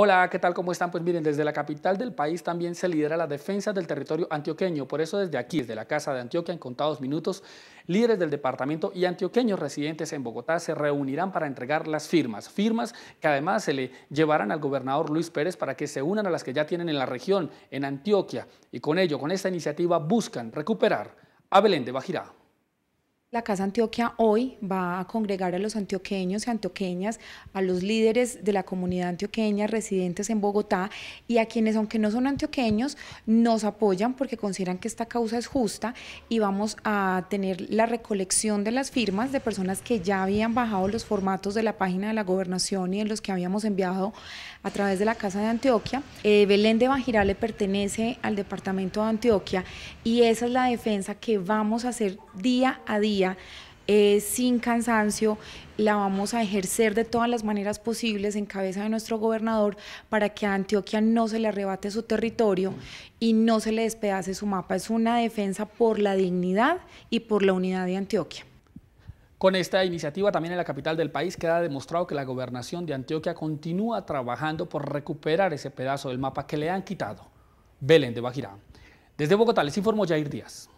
Hola, ¿qué tal? ¿Cómo están? Pues miren, desde la capital del país también se lidera la defensa del territorio antioqueño. Por eso desde aquí, desde la Casa de Antioquia, en contados minutos, líderes del departamento y antioqueños residentes en Bogotá se reunirán para entregar las firmas. Firmas que además se le llevarán al gobernador Luis Pérez para que se unan a las que ya tienen en la región, en Antioquia. Y con ello, con esta iniciativa, buscan recuperar a Belén de Bajirá. La Casa Antioquia hoy va a congregar a los antioqueños y antioqueñas, a los líderes de la comunidad antioqueña residentes en Bogotá y a quienes, aunque no son antioqueños, nos apoyan porque consideran que esta causa es justa y vamos a tener la recolección de las firmas de personas que ya habían bajado los formatos de la página de la gobernación y de los que habíamos enviado a través de la Casa de Antioquia. Eh, Belén de Bajirá le pertenece al departamento de Antioquia y esa es la defensa que vamos a hacer día a día eh, sin cansancio, la vamos a ejercer de todas las maneras posibles en cabeza de nuestro gobernador para que a Antioquia no se le arrebate su territorio y no se le despedace su mapa. Es una defensa por la dignidad y por la unidad de Antioquia. Con esta iniciativa también en la capital del país queda demostrado que la gobernación de Antioquia continúa trabajando por recuperar ese pedazo del mapa que le han quitado. Belén de Bajirán Desde Bogotá les informó Jair Díaz.